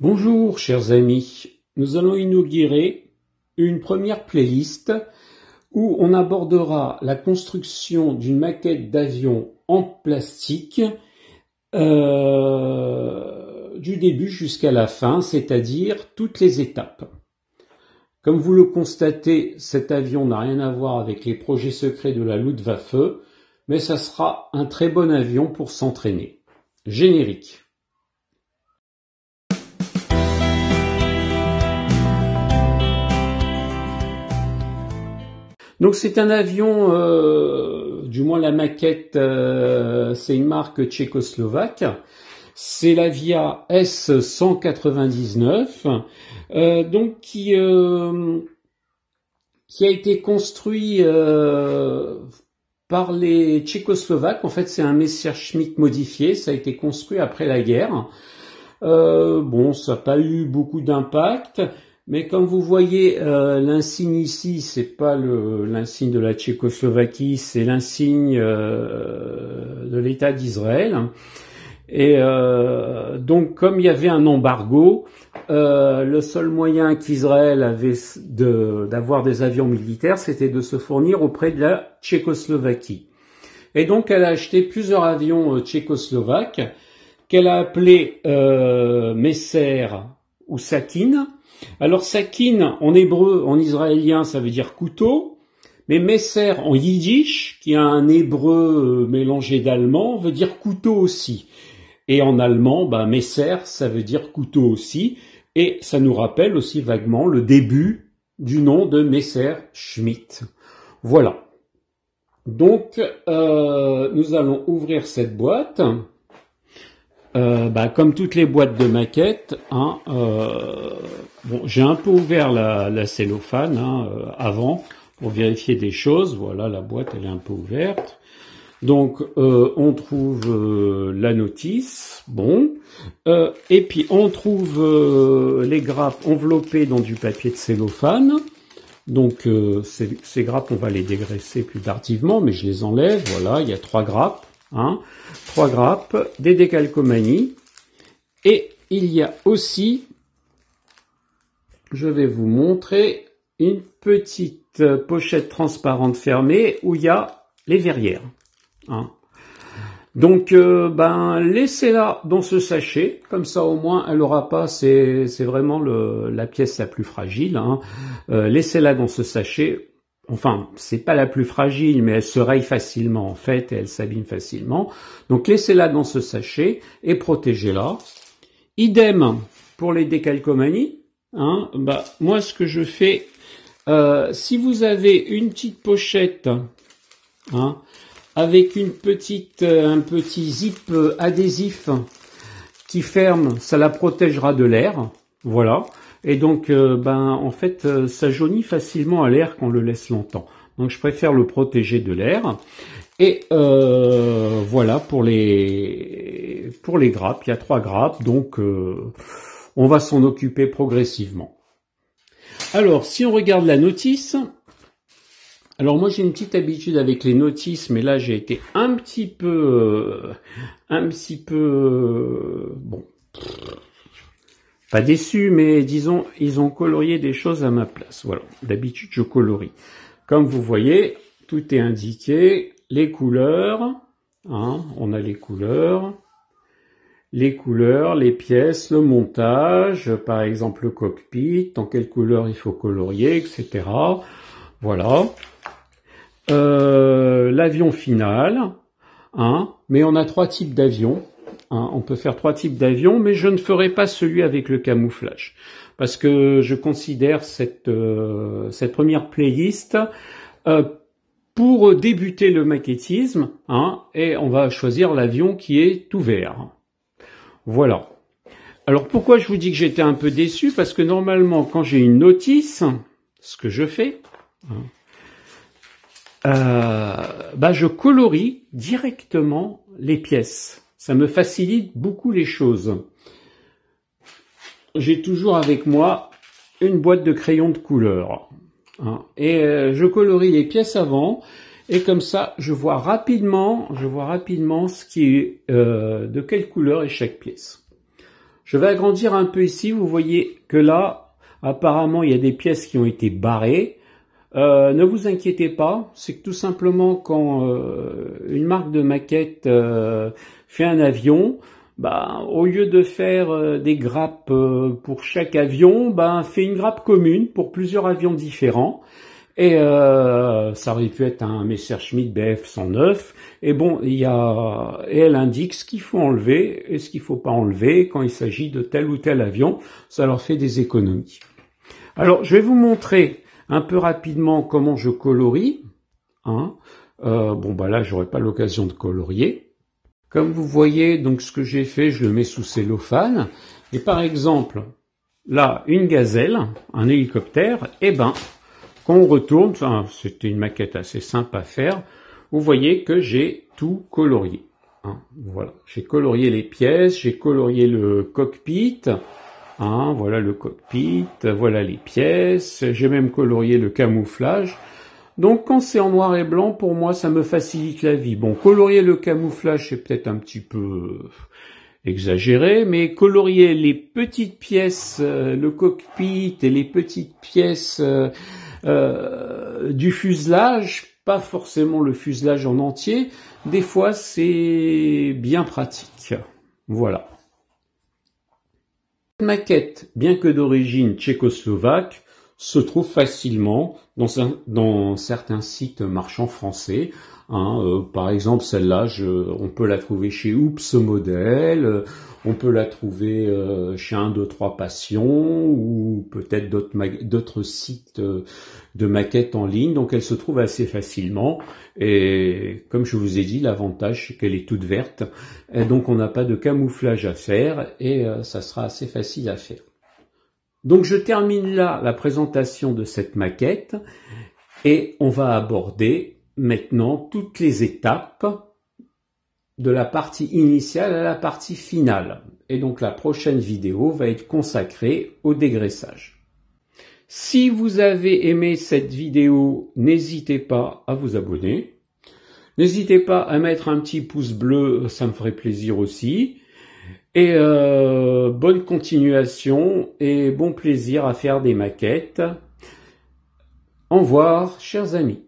Bonjour chers amis, nous allons inaugurer une première playlist où on abordera la construction d'une maquette d'avion en plastique euh, du début jusqu'à la fin, c'est-à-dire toutes les étapes. Comme vous le constatez, cet avion n'a rien à voir avec les projets secrets de la Luftwaffe, mais ça sera un très bon avion pour s'entraîner. Générique. Donc c'est un avion, euh, du moins la maquette, euh, c'est une marque tchécoslovaque. C'est l'Avia S199, euh, donc qui euh, qui a été construit par les Tchécoslovaques. En fait, c'est un Messerschmitt modifié. Ça a été construit après la guerre. bon, ça n'a pas eu beaucoup d'impact. Mais comme vous voyez, euh, l'insigne ici, c'est pas l'insigne de la Tchécoslovaquie, c'est l'insigne euh, de l'État d'Israël. Et euh, donc, comme il y avait un embargo, le seul moyen qu'Israël avait d'avoir des avions militaires, c'était de se fournir auprès de la Tchécoslovaquie. Et donc, elle a acheté plusieurs avions tchécoslovaques qu'elle a appelés euh, Messer ou sakin. Alors sakin en hébreu, en israélien, ça veut dire couteau, mais messer en yiddish, qui a un hébreu euh, mélangé d'allemand, veut dire couteau aussi. Et en allemand, bah, messer, ça veut dire couteau aussi, et ça nous rappelle aussi vaguement le début du nom de messer Schmidt. Voilà. Donc, euh, nous allons ouvrir cette boîte. Euh, bah, comme toutes les boîtes de maquettes, hein, euh, j'ai un peu ouvert la, cellophane hein, euh, avant pour vérifier des choses. Voilà, la boîte elle est un peu ouverte. Donc on trouve la notice, bon, et puis on trouve les grappes enveloppées dans du papier de cellophane. Donc ces, ces grappes on va les dégraisser plus tardivement, mais je les enlève. Voilà, il y a trois grappes. Hein, trois grappes, des décalcomanies. Et il y a aussi, je vais vous montrer, une petite pochette transparente fermée où il y a les verrières. Hein. Donc, euh, ben, laissez-la dans ce sachet, comme ça au moins elle aura pas, c'est vraiment la pièce la plus fragile, hein. euh, laissez-la dans ce sachet enfin, c'est pas la plus fragile, mais elle se raye facilement en fait et elle s'abîme facilement. Donc laissez-la dans ce sachet et protégez-la. Idem pour les décalcomanies. Hein, bah, moi, ce que je fais, euh, si vous avez une petite pochette hein, avec euh, un petit zip euh, adhésif qui ferme, ça la protégera de l'air. Voilà. Et donc, euh, ben, en fait, euh, ça jaunit facilement à l'air quand on le laisse longtemps. Donc, je préfère le protéger de l'air. Et euh, voilà pour les pour les grappes. Il y a trois grappes, donc on va s'en occuper progressivement. Alors, si on regarde la notice, alors moi j'ai une petite habitude avec les notices, mais là j'ai été un petit peu, un petit peu, bon pas déçu, mais disons, ils ont colorié des choses à ma place. Voilà, d'habitude je colorie. Comme vous voyez, tout est indiqué, les couleurs, hein, on a les couleurs, les couleurs, les pièces, le montage, par exemple le cockpit, dans quelle couleur il faut colorier, etc. Voilà. Euh, l'avion final, hein, mais on a trois types d'avions. Hein, on peut faire trois types d'avions, mais je ne ferai pas celui avec le camouflage. Parce que je considère cette, euh, première playlist euh, pour débuter le maquettisme. Hein, et on va choisir l'avion qui est ouvert Voilà. Alors pourquoi je vous dis que j'étais un peu déçu Parce que normalement, quand j'ai une notice, ce que je fais, hein, euh, bah je colorie directement les pièces. Ça me facilite beaucoup les choses. J'ai toujours avec moi une boîte de crayons de couleur. Hein. et euh, je colorie les pièces avant. Et comme ça, je vois rapidement, je vois rapidement ce qui est, euh, de quelle couleur est chaque pièce. Je vais agrandir un peu ici. Vous voyez que là, apparemment, il y a des pièces qui ont été barrées. Euh, ne vous inquiétez pas, c'est que tout simplement quand euh, une marque de maquette euh, fait un avion, bah, au lieu de faire des grappes pour chaque avion, bah, fait une grappe commune pour plusieurs avions différents. Et ça aurait pu être un Messerschmitt BF 109. Et bon, il y a, elle indique ce qu'il faut enlever et ce qu'il faut pas enlever quand il s'agit de tel ou tel avion. Ça leur fait des économies. Alors, je vais vous montrer un peu rapidement, comment je colorie. Hein. Euh, bon, bah là, j'aurai pas l'occasion de colorier. Comme vous voyez, donc ce que j'ai fait, je le mets sous cellophane. Et par exemple, là, une gazelle, un hélicoptère, et eh ben, quand on retourne, enfin, c'était une maquette assez simple à faire, vous voyez que j'ai tout colorié. Hein. voilà, j'ai colorié les pièces, j'ai colorié le cockpit, Hein, voilà le cockpit, voilà les pièces, j'ai même colorié le camouflage. Donc quand c'est en noir et blanc, pour moi, ça me facilite la vie. Bon, colorier le camouflage, c'est peut-être un petit peu exagéré, mais colorier les petites pièces, euh, le cockpit et les petites pièces euh, euh, du fuselage, pas forcément le fuselage en entier, des fois c'est bien pratique. Voilà. Cette maquette, bien que d'origine tchécoslovaque, se trouve facilement dans certains sites marchands français. Hein, euh, par exemple, celle-là, on peut la trouver chez Oups Modèle, on peut la trouver euh, chez un, 2, trois passions ou peut-être d'autres sites euh, de maquettes en ligne. Donc, elle se trouve assez facilement. Et comme je vous ai dit, l'avantage, c'est qu'elle est toute verte. Et donc, on n'a pas de camouflage à faire et ça sera assez facile à faire. Donc, je termine là la présentation de cette maquette et on va aborder maintenant toutes les étapes de la partie initiale à la partie finale. Et donc la prochaine vidéo va être consacrée au dégraissage. Si vous avez aimé cette vidéo, n'hésitez pas à vous abonner. N'hésitez pas à mettre un petit pouce bleu, ça me ferait plaisir aussi. Et euh, bonne continuation et bon plaisir à faire des maquettes. Au revoir, chers amis.